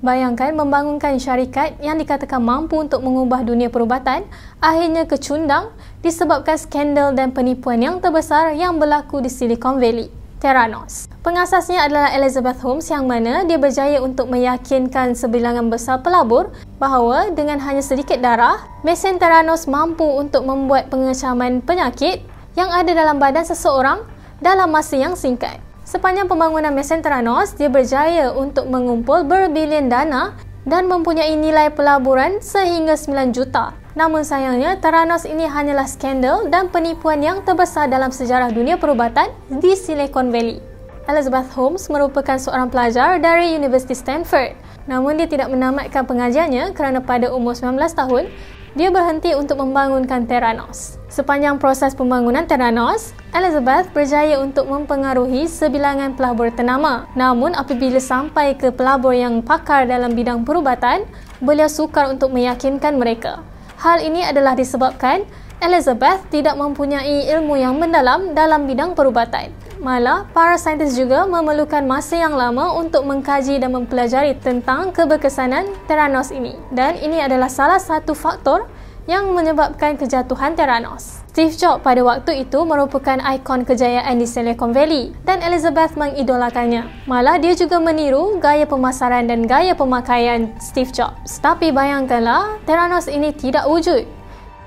Bayangkan membangunkan syarikat yang dikatakan mampu untuk mengubah dunia perubatan akhirnya kecundang disebabkan skandal dan penipuan yang terbesar yang berlaku di Silicon Valley, Theranos. Pengasasnya adalah Elizabeth Holmes yang mana dia berjaya untuk meyakinkan sebilangan besar pelabur bahawa dengan hanya sedikit darah, mesin Theranos mampu untuk membuat pengecaman penyakit yang ada dalam badan seseorang dalam masa yang singkat. Sepanjang pembangunan mesin Mesenteranos, dia berjaya untuk mengumpul berbilion dana dan mempunyai nilai pelaburan sehingga 9 juta. Namun sayangnya, Theranos ini hanyalah skandal dan penipuan yang terbesar dalam sejarah dunia perubatan di Silicon Valley. Elizabeth Holmes merupakan seorang pelajar dari Universiti Stanford. Namun dia tidak menamatkan pengajiannya kerana pada umur 19 tahun, dia berhenti untuk membangunkan Theranos. Sepanjang proses pembangunan Theranos, Elizabeth berjaya untuk mempengaruhi sebilangan pelabur ternama. Namun apabila sampai ke pelabur yang pakar dalam bidang perubatan, beliau sukar untuk meyakinkan mereka. Hal ini adalah disebabkan Elizabeth tidak mempunyai ilmu yang mendalam dalam bidang perubatan malah para saintis juga memerlukan masa yang lama untuk mengkaji dan mempelajari tentang keberkesanan Theranos ini. Dan ini adalah salah satu faktor yang menyebabkan kejatuhan Theranos. Steve Jobs pada waktu itu merupakan ikon kejayaan di Silicon Valley dan Elizabeth mengidolakannya. Malah dia juga meniru gaya pemasaran dan gaya pemakaian Steve Jobs. Tapi bayangkanlah, Theranos ini tidak wujud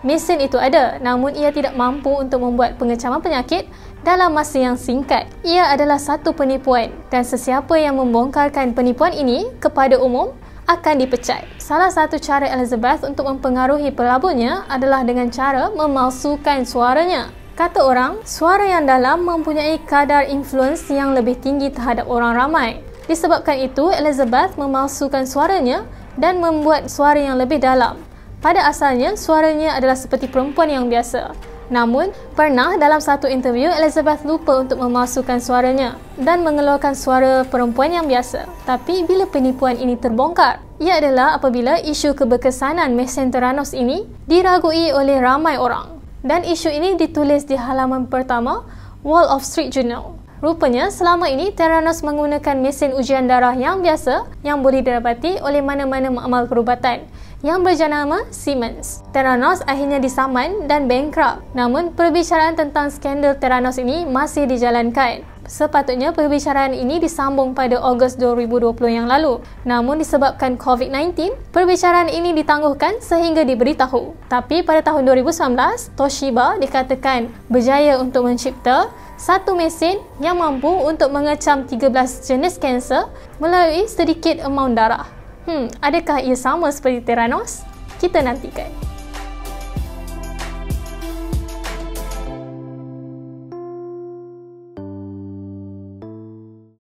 mesin itu ada namun ia tidak mampu untuk membuat pengecaman penyakit dalam masa yang singkat. Ia adalah satu penipuan dan sesiapa yang membongkarkan penipuan ini kepada umum akan dipecat. Salah satu cara Elizabeth untuk mempengaruhi pelaburnya adalah dengan cara memalsukan suaranya. Kata orang, suara yang dalam mempunyai kadar influence yang lebih tinggi terhadap orang ramai. Disebabkan itu, Elizabeth memalsukan suaranya dan membuat suara yang lebih dalam. Pada asalnya, suaranya adalah seperti perempuan yang biasa. Namun, pernah dalam satu interview, Elizabeth lupa untuk memasukkan suaranya dan mengeluarkan suara perempuan yang biasa. Tapi, bila penipuan ini terbongkar? Ia adalah apabila isu keberkesanan mesin Theranos ini diragui oleh ramai orang. Dan isu ini ditulis di halaman pertama Wall of Street Journal. Rupanya selama ini Theranos menggunakan mesin ujian darah yang biasa yang boleh didapati oleh mana-mana makmal perubatan yang berjenama Siemens. Theranos akhirnya disaman dan bankrupt. Namun perbicaraan tentang skandal Theranos ini masih dijalankan. Sepatutnya perbicaraan ini disambung pada Ogos 2020 yang lalu. Namun disebabkan COVID-19, perbicaraan ini ditangguhkan sehingga diberitahu. Tapi pada tahun 2019, Toshiba dikatakan berjaya untuk mencipta satu mesin yang mampu untuk mengecam 13 jenis kanser melalui sedikit amount darah. Hmm, adakah ia sama seperti Theranos? Kita nantikan.